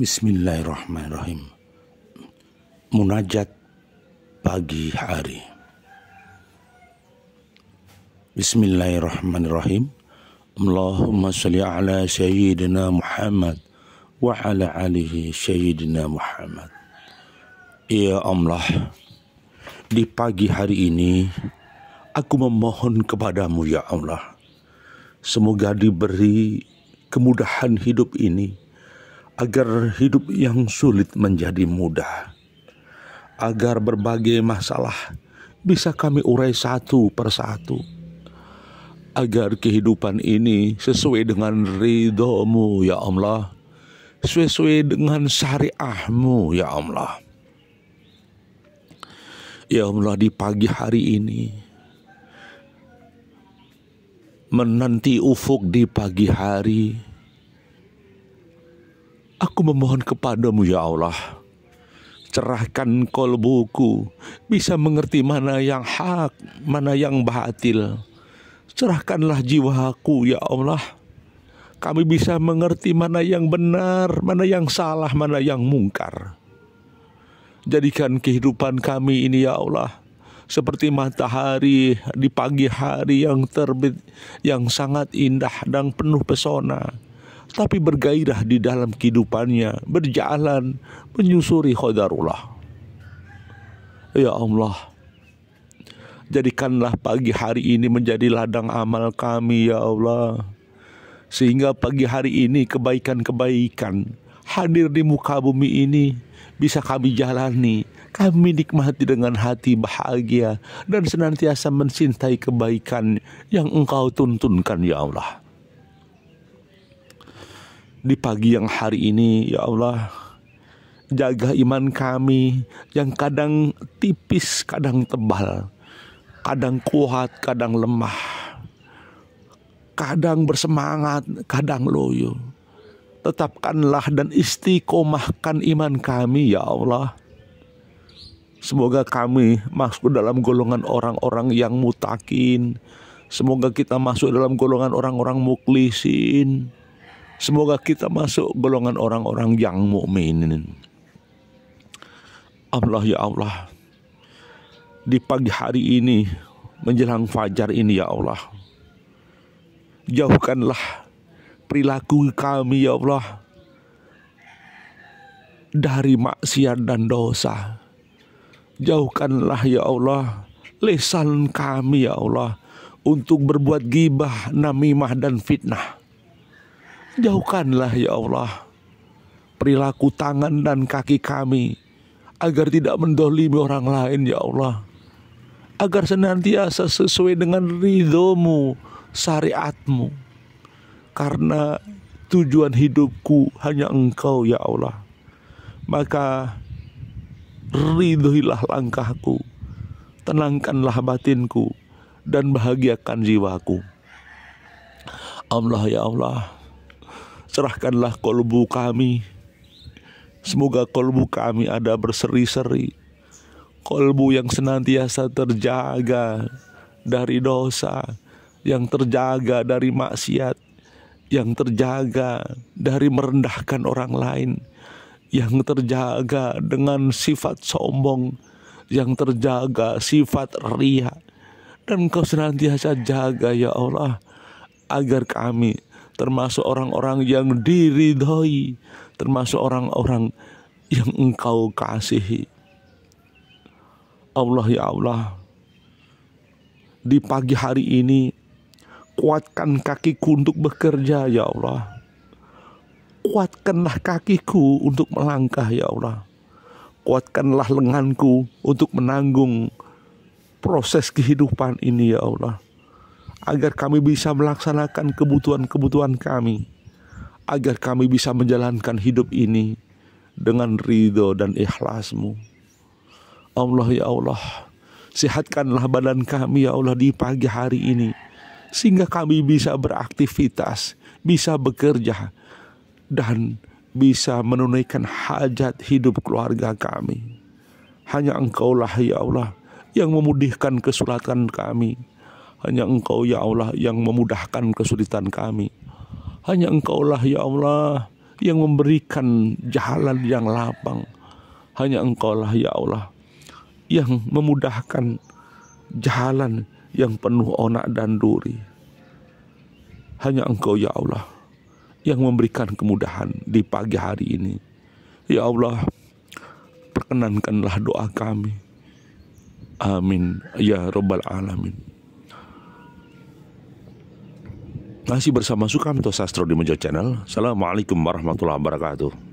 Bismillahirrahmanirrahim. Munajat pagi hari. Bismillahirrahmanirrahim. Allahumma salli ala sayyidina Muhammad wa ala alihi sayyidina Muhammad. Ya Allah, di pagi hari ini aku memohon kepadamu ya Allah. Semoga diberi kemudahan hidup ini agar hidup yang sulit menjadi mudah, agar berbagai masalah bisa kami urai satu persatu, agar kehidupan ini sesuai dengan ridhomu ya Allah, sesuai dengan syariahmu ya Allah. Ya Allah di pagi hari ini Menanti ufuk di pagi hari Aku memohon kepadamu ya Allah cerahkan kolbuku bisa mengerti mana yang hak, mana yang batil. Cerahkanlah jiwaku ya Allah. Kami bisa mengerti mana yang benar, mana yang salah, mana yang mungkar. Jadikan kehidupan kami ini ya Allah seperti matahari di pagi hari yang terbit yang sangat indah dan penuh pesona tapi bergairah di dalam kehidupannya, berjalan menyusuri khodarullah. Ya Allah, jadikanlah pagi hari ini menjadi ladang amal kami ya Allah. Sehingga pagi hari ini kebaikan-kebaikan hadir di muka bumi ini bisa kami jalani, kami nikmati dengan hati bahagia dan senantiasa mencintai kebaikan yang Engkau tuntunkan ya Allah di pagi yang hari ini ya Allah jaga iman kami yang kadang tipis, kadang tebal, kadang kuat, kadang lemah, kadang bersemangat, kadang loyo. Tetapkanlah dan istiqomahkan iman kami ya Allah. Semoga kami masuk dalam golongan orang-orang yang mutakin. Semoga kita masuk dalam golongan orang-orang muklisin Semoga kita masuk golongan orang-orang yang mukminin. Allah ya Allah. Di pagi hari ini menjelang fajar ini ya Allah. Jauhkanlah perilaku kami ya Allah dari maksiat dan dosa. Jauhkanlah ya Allah lesan kami ya Allah untuk berbuat gibah, namimah dan fitnah. Jauhkanlah ya Allah perilaku tangan dan kaki kami agar tidak mendolimi orang lain ya Allah. Agar senantiasa sesuai dengan ridhomu, syariatmu. Karena tujuan hidupku hanya engkau ya Allah. Maka ridhoilah langkahku, tenangkanlah batinku, dan bahagiakan jiwaku. Allah ya Allah, Serahkanlah kolbu kami. Semoga kolbu kami ada berseri-seri. Kolbu yang senantiasa terjaga dari dosa, yang terjaga dari maksiat, yang terjaga dari merendahkan orang lain, yang terjaga dengan sifat sombong, yang terjaga sifat riak. Dan kau senantiasa jaga ya Allah agar kami termasuk orang-orang yang diridhoi, termasuk orang-orang yang engkau kasihi. Allah ya Allah, di pagi hari ini kuatkan kakiku untuk bekerja ya Allah. Kuatkanlah kakiku untuk melangkah ya Allah. Kuatkanlah lenganku untuk menanggung proses kehidupan ini ya Allah agar kami bisa melaksanakan kebutuhan-kebutuhan kami, agar kami bisa menjalankan hidup ini dengan ridho dan ikhlasmu. Allah ya Allah, sehatkanlah badan kami ya Allah di pagi hari ini, sehingga kami bisa beraktivitas, bisa bekerja, dan bisa menunaikan hajat hidup keluarga kami. Hanya engkaulah ya Allah yang memudihkan kesulatan kami hanya Engkau ya Allah yang memudahkan kesulitan kami. Hanya Engkau lah ya Allah yang memberikan jalan yang lapang. Hanya Engkau lah ya Allah yang memudahkan jalan yang penuh onak dan duri. Hanya Engkau ya Allah yang memberikan kemudahan di pagi hari ini. Ya Allah, perkenankanlah doa kami. Amin. Ya Rabbal Alamin. Masih bersama Sukamto Sastro di Mojo Channel. Assalamualaikum warahmatullahi wabarakatuh.